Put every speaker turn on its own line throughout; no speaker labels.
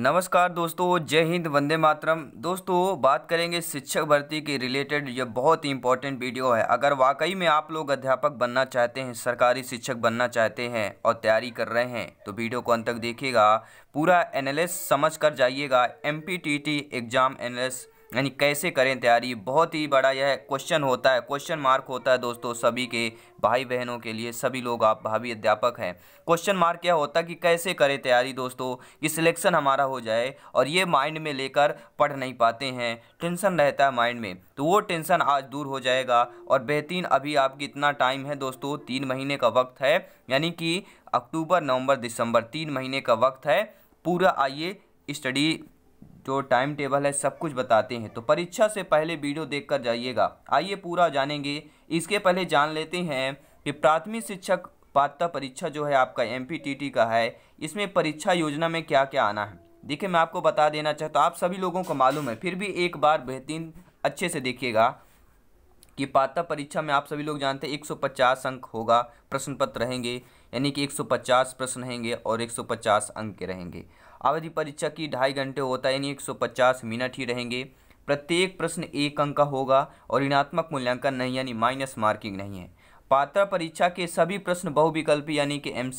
नमस्कार दोस्तों जय हिंद वंदे मातरम दोस्तों बात करेंगे शिक्षक भर्ती के रिलेटेड यह बहुत ही इंपॉर्टेंट वीडियो है अगर वाकई में आप लोग अध्यापक बनना चाहते हैं सरकारी शिक्षक बनना चाहते हैं और तैयारी कर रहे हैं तो वीडियो को अंत तक देखिएगा पूरा एनालिस समझ कर जाइएगा एम एग्ज़ाम एनालिस यानी कैसे करें तैयारी बहुत ही बड़ा यह क्वेश्चन होता है क्वेश्चन मार्क होता है दोस्तों सभी के भाई बहनों के लिए सभी लोग आप भावी अध्यापक हैं क्वेश्चन मार्क क्या होता है कि कैसे करें तैयारी दोस्तों कि सिलेक्शन हमारा हो जाए और ये माइंड में लेकर पढ़ नहीं पाते हैं टेंशन रहता है माइंड में तो वो टेंशन आज दूर हो जाएगा और बेहतरीन अभी आपकी इतना टाइम है दोस्तों तीन महीने का वक्त है यानी कि अक्टूबर नवंबर दिसंबर तीन महीने का वक्त है पूरा आइए स्टडी जो टाइम टेबल है सब कुछ बताते हैं तो परीक्षा से पहले वीडियो देख कर जाइएगा आइए पूरा जानेंगे इसके पहले जान लेते हैं कि प्राथमिक शिक्षक पात्रता परीक्षा जो है आपका एम का है इसमें परीक्षा योजना में क्या क्या आना है देखिए मैं आपको बता देना चाहता हूँ आप सभी लोगों को मालूम है फिर भी एक बार बेहतरीन अच्छे से देखिएगा कि पात्रता परीक्षा में आप सभी लोग जानते हैं 150 अंक होगा प्रश्न पत्र रहेंगे यानी कि 150 प्रश्न रहेंगे और 150 अंक के रहेंगे अवधि परीक्षा की ढाई घंटे होता है यानी 150 मिनट ही रहेंगे प्रत्येक प्रश्न एक अंक का होगा और ऋणात्मक मूल्यांकन नहीं यानी माइनस मार्किंग नहीं है पात्र परीक्षा के सभी प्रश्न बहुविकल्पी यानी कि एम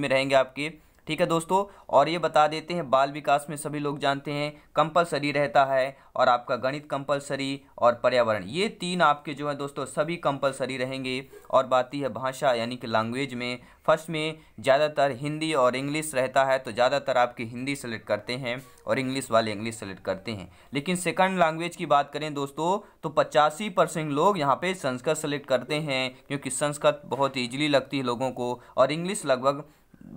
में रहेंगे आपके ठीक है दोस्तों और ये बता देते हैं बाल विकास में सभी लोग जानते हैं कंपलसरी रहता है और आपका गणित कंपलसरी और पर्यावरण ये तीन आपके जो है दोस्तों सभी कंपलसरी रहेंगे और बात यह है भाषा यानी कि लैंग्वेज में फर्स्ट में ज़्यादातर हिंदी और इंग्लिश रहता है तो ज़्यादातर आपके हिंदी सेलेक्ट करते हैं और इंग्लिश वाले इंग्लिश सेलेक्ट करते हैं लेकिन सेकंड लैंग्वेज की बात करें दोस्तों तो पचासी परसेंट लोग यहाँ पे संस्कृत सेलेक्ट करते हैं क्योंकि संस्कृत बहुत ईजिली लगती है लोगों को और इंग्लिश लगभग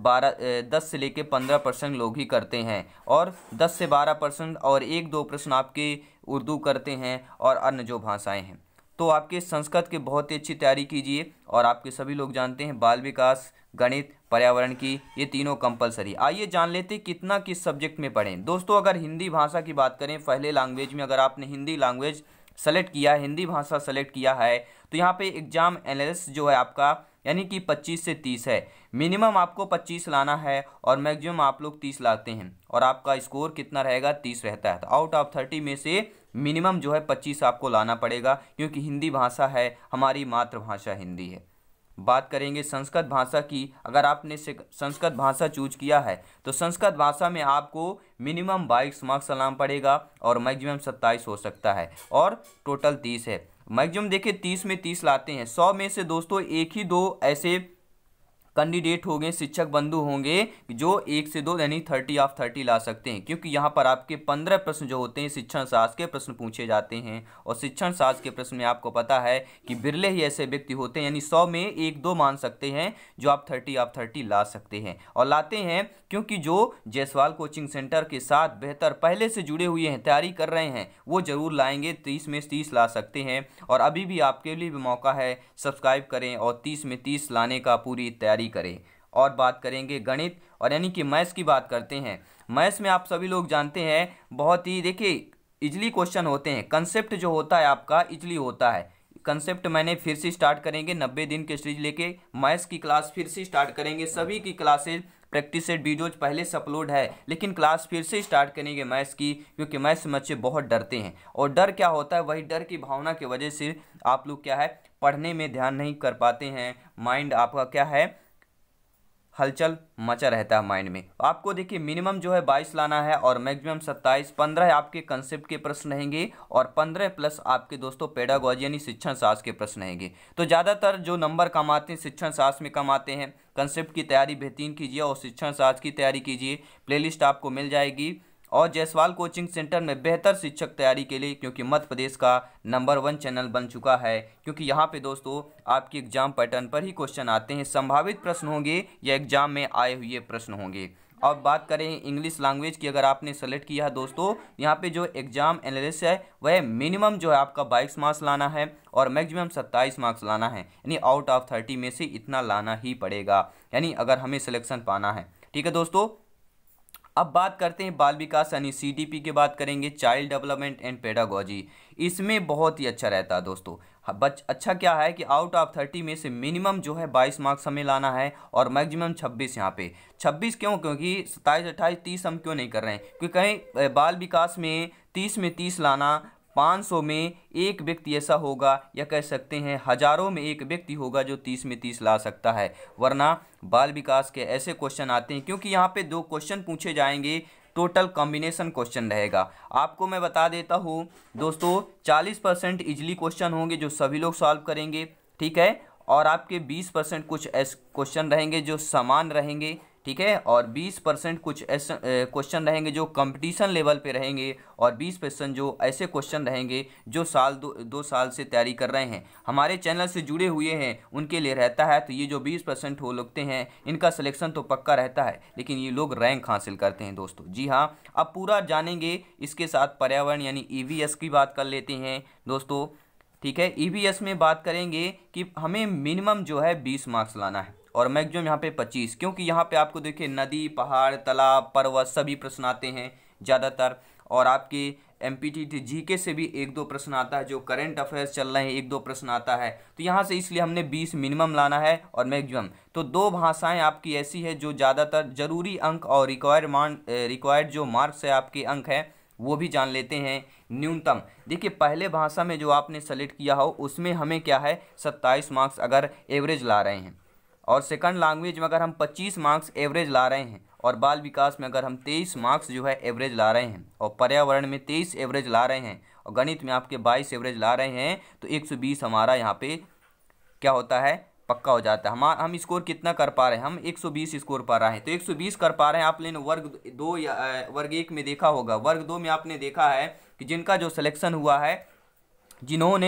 बारह दस से लेकर पंद्रह परसेंट लोग ही करते हैं और दस से बारह परसेंट और एक दो प्रश्न आपके उर्दू करते हैं और अन्य जो भाषाएं हैं तो आपके संस्कृत के बहुत ही अच्छी तैयारी कीजिए और आपके सभी लोग जानते हैं बाल विकास गणित पर्यावरण की ये तीनों कंपलसरी आइए जान लेते कितना किस सब्जेक्ट में पढ़ें दोस्तों अगर हिंदी भाषा की बात करें पहले लैंग्वेज में अगर आपने हिंदी लैंग्वेज सेलेक्ट किया हिंदी भाषा सेलेक्ट किया है तो यहाँ पे एग्जाम एनालिस जो है आपका यानी कि 25 से 30 है मिनिमम आपको 25 लाना है और मैक्सिमम आप लोग 30 लाते हैं और आपका स्कोर कितना रहेगा 30 रहता है तो आउट ऑफ 30 में से मिनिमम जो है 25 आपको लाना पड़ेगा क्योंकि हिंदी भाषा है हमारी मातृभाषा हिंदी है बात करेंगे संस्कृत भाषा की अगर आपने संस्कृत भाषा चूज किया है तो संस्कृत भाषा में आपको मिनिमम बाईस मार्क्स लाना पड़ेगा और मैक्सिमम सत्ताईस हो सकता है और टोटल तीस है मैक्सिमम देखिए तीस में तीस लाते हैं सौ में से दोस्तों एक ही दो ऐसे कैंडिडेट होंगे शिक्षक बंधु होंगे जो एक से दो यानी थर्टी ऑफ थर्टी ला सकते हैं क्योंकि यहाँ पर आपके पंद्रह प्रश्न जो होते हैं शिक्षण शास्त्र के प्रश्न पूछे जाते हैं और शिक्षण शास्त्र के प्रश्न में आपको पता है कि बिरले ही ऐसे व्यक्ति होते हैं यानी सौ में एक दो मान सकते हैं जो आप थर्टी ऑफ थर्टी ला सकते हैं और लाते हैं क्योंकि जो जयसवाल कोचिंग सेंटर के साथ बेहतर पहले से जुड़े हुए हैं तैयारी कर रहे हैं वो जरूर लाएंगे तीस में तीस ला सकते हैं और अभी भी आपके लिए भी मौका है सब्सक्राइब करें और तीस में तीस लाने का पूरी तैयारी तैयारी करें और बात करेंगे गणित और यानी कि मैथ्स की बात करते हैं मैथ्स में आप सभी लोग जानते हैं बहुत ही देखिए इजली क्वेश्चन होते हैं कंसेप्ट जो होता है आपका इजली होता है कंसेप्ट मैंने फिर से स्टार्ट करेंगे नब्बे दिन के सीरीज लेके मैथ्स की क्लास फिर से स्टार्ट करेंगे सभी की क्लासेज प्रैक्टिस सेट वीडियोज पहले से अपलोड है लेकिन क्लास फिर से स्टार्ट करेंगे मैथ्स की क्योंकि मैथ्स बच्चे बहुत डरते हैं और डर क्या होता है वही डर की भावना की वजह से आप लोग क्या है पढ़ने में ध्यान नहीं कर पाते हैं माइंड आपका क्या है हलचल मचा रहता है माइंड में आपको देखिए मिनिमम जो है बाईस लाना है और मैक्सिमम सत्ताईस पंद्रह आपके कंसेप्ट के प्रश्न रहेंगे और पंद्रह प्लस आपके दोस्तों पेडागोजी यानी शिक्षण सास के प्रश्न रहेंगे तो ज़्यादातर जो नंबर कमाते हैं शिक्षण सास में कमाते हैं कंसेप्ट की तैयारी बेहतरीन कीजिए और शिक्षण सास की तैयारी कीजिए प्ले आपको मिल जाएगी और जयसवाल कोचिंग सेंटर में बेहतर शिक्षक तैयारी के लिए क्योंकि मध्य प्रदेश का नंबर वन चैनल बन चुका है क्योंकि यहाँ पे दोस्तों आपके एग्जाम पैटर्न पर ही क्वेश्चन आते हैं संभावित प्रश्न होंगे या एग्जाम में आए हुए प्रश्न होंगे अब बात करें इंग्लिश लैंग्वेज की अगर आपने सेलेक्ट किया है दोस्तों यहाँ पे जो एग्जाम एनालिस है वह मिनिमम जो है आपका बाईस मार्क्स लाना है और मैक्सिमम सत्ताईस मार्क्स लाना है यानी आउट ऑफ थर्टी में से इतना लाना ही पड़ेगा यानी अगर हमें सिलेक्शन पाना है ठीक है दोस्तों अब बात करते हैं बाल विकास यानी सी की बात करेंगे चाइल्ड डेवलपमेंट एंड पेडागोजी इसमें बहुत ही अच्छा रहता है दोस्तों हाँ, बच अच्छा क्या है कि आउट ऑफ थर्टी में से मिनिमम जो है बाईस मार्क्स हमें लाना है और मैक्सिमम छब्बीस यहाँ पे छब्बीस क्यों क्योंकि सत्ताईस अट्ठाईस तीस हम क्यों नहीं कर रहे हैं क्योंकि कहीं बाल विकास में तीस में तीस लाना 500 में एक व्यक्ति ऐसा होगा या कह सकते हैं हजारों में एक व्यक्ति होगा जो 30 में 30 ला सकता है वरना बाल विकास के ऐसे क्वेश्चन आते हैं क्योंकि यहाँ पे दो क्वेश्चन पूछे जाएंगे टोटल कॉम्बिनेशन क्वेश्चन रहेगा आपको मैं बता देता हूँ दोस्तों 40 परसेंट इजली क्वेश्चन होंगे जो सभी लोग सॉल्व करेंगे ठीक है और आपके 20 परसेंट कुछ ऐसे क्वेश्चन रहेंगे जो समान रहेंगे ठीक है और 20 परसेंट कुछ ऐसे क्वेश्चन रहेंगे जो कंपटीशन लेवल पे रहेंगे और 20 परसेंट जो ऐसे क्वेश्चन रहेंगे जो साल दो दो साल से तैयारी कर रहे हैं हमारे चैनल से जुड़े हुए हैं उनके लिए रहता है तो ये जो 20 परसेंट हो लगते हैं इनका सिलेक्शन तो पक्का रहता है लेकिन ये लोग रैंक हासिल करते हैं दोस्तों जी हाँ अब पूरा जानेंगे इसके साथ पर्यावरण यानी ई e की बात कर लेते हैं दोस्तों ठीक है ई e में बात करेंगे कि हमें मिनिमम जो है बीस मार्क्स लाना है और मैक्सिमम यहाँ पे पच्चीस क्योंकि यहाँ पे आपको देखिए नदी पहाड़ तालाब पर्वत सभी प्रश्न आते हैं ज़्यादातर और आपके एम पी टी जीके से भी एक दो प्रश्न आता है जो करंट अफेयर्स चल रहे हैं एक दो प्रश्न आता है तो यहाँ से इसलिए हमने बीस मिनिमम लाना है और मैक्सिमम तो दो भाषाएं आपकी ऐसी है जो ज़्यादातर ज़रूरी अंक और रिक्वायरमेंट रिक्वायर्ड जो मार्क्स है आपके अंक है वो भी जान लेते हैं न्यूनतम देखिए पहले भाषा में जो आपने सेलेक्ट किया हो उसमें हमें क्या है सत्ताईस मार्क्स अगर एवरेज ला रहे हैं और सेकंड लैंग्वेज में अगर हम 25 मार्क्स एवरेज ला रहे हैं और बाल विकास में अगर हम 23 मार्क्स जो है एवरेज ला रहे हैं और पर्यावरण में 23 एवरेज ला रहे हैं और गणित में आपके 22 एवरेज ला रहे हैं तो 120 हमारा यहाँ पे क्या होता है पक्का हो जाता है हम हम स्कोर कितना कर पा रहे हैं हम 120 स्कोर पा रहे हैं तो 120 कर पा रहे हैं आप लेकिन वर्ग दो या वर्ग एक में देखा होगा वर्ग दो में आपने देखा है कि जिनका जो सलेक्शन हुआ है जिन्होंने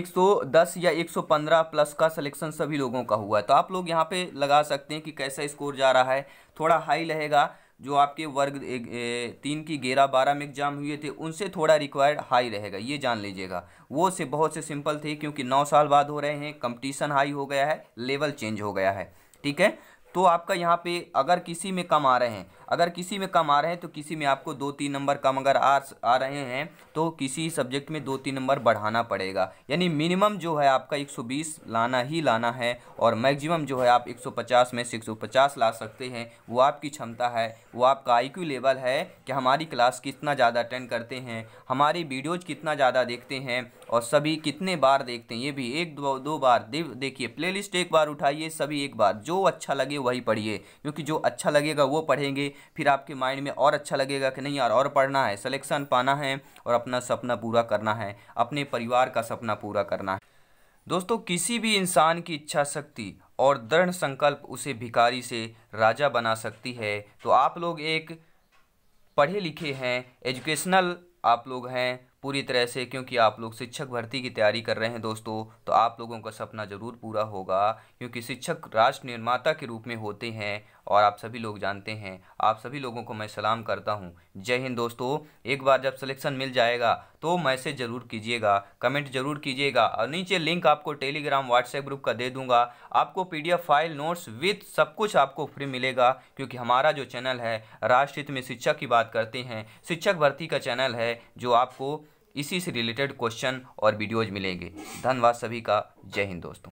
110 या 115 प्लस का सिलेक्शन सभी लोगों का हुआ है तो आप लोग यहाँ पे लगा सकते हैं कि कैसा स्कोर जा रहा है थोड़ा हाई रहेगा जो आपके वर्ग ए, ए, तीन की ग्यारह बारह में एग्जाम हुए थे उनसे थोड़ा रिक्वायर्ड हाई रहेगा ये जान लीजिएगा वो से बहुत से सिंपल थे क्योंकि नौ साल बाद हो रहे हैं कंपटीशन हाई हो गया है लेवल चेंज हो गया है ठीक है तो आपका यहाँ पे अगर किसी में कम आ रहे हैं अगर किसी में कम आ रहे हैं तो किसी में आपको दो तीन नंबर कम अगर आ आ रहे हैं तो किसी सब्जेक्ट में दो तीन नंबर बढ़ाना पड़ेगा यानी मिनिमम जो है आपका 120 लाना ही लाना है और मैक्सिमम जो है आप 150 में 650 ला सकते हैं वो आपकी क्षमता है वो आपका आई लेवल है कि हमारी क्लास कितना ज़्यादा अटेंड करते हैं हमारी वीडियोज कितना ज़्यादा देखते हैं और सभी कितने बार देखते हैं ये भी एक दो दो बार देखिए प्लेलिस्ट एक बार उठाइए सभी एक बार जो अच्छा लगे वही पढ़िए क्योंकि जो अच्छा लगेगा वो पढ़ेंगे फिर आपके माइंड में और अच्छा लगेगा कि नहीं यार और पढ़ना है सिलेक्शन पाना है और अपना सपना पूरा करना है अपने परिवार का सपना पूरा करना है दोस्तों किसी भी इंसान की इच्छा शक्ति और दृढ़ संकल्प उसे भिकारी से राजा बना सकती है तो आप लोग एक पढ़े लिखे हैं एजुकेशनल आप लोग हैं पूरी तरह से क्योंकि आप लोग शिक्षक भर्ती की तैयारी कर रहे हैं दोस्तों तो आप लोगों का सपना ज़रूर पूरा होगा क्योंकि शिक्षक राष्ट्र निर्माता के रूप में होते हैं और आप सभी लोग जानते हैं आप सभी लोगों को मैं सलाम करता हूँ जय हिंद दोस्तों एक बार जब सिलेक्शन मिल जाएगा तो मैसेज ज़रूर कीजिएगा कमेंट ज़रूर कीजिएगा और नीचे लिंक आपको टेलीग्राम व्हाट्सएप ग्रुप का दे दूंगा आपको पीडीएफ फाइल नोट्स विथ सब कुछ आपको फ्री मिलेगा क्योंकि हमारा जो चैनल है राष्ट्रहित में शिक्षक की बात करते हैं शिक्षक भर्ती का चैनल है जो आपको इसी से रिलेटेड क्वेश्चन और वीडियोज मिलेंगे धन्यवाद सभी का जय हिंद दोस्तों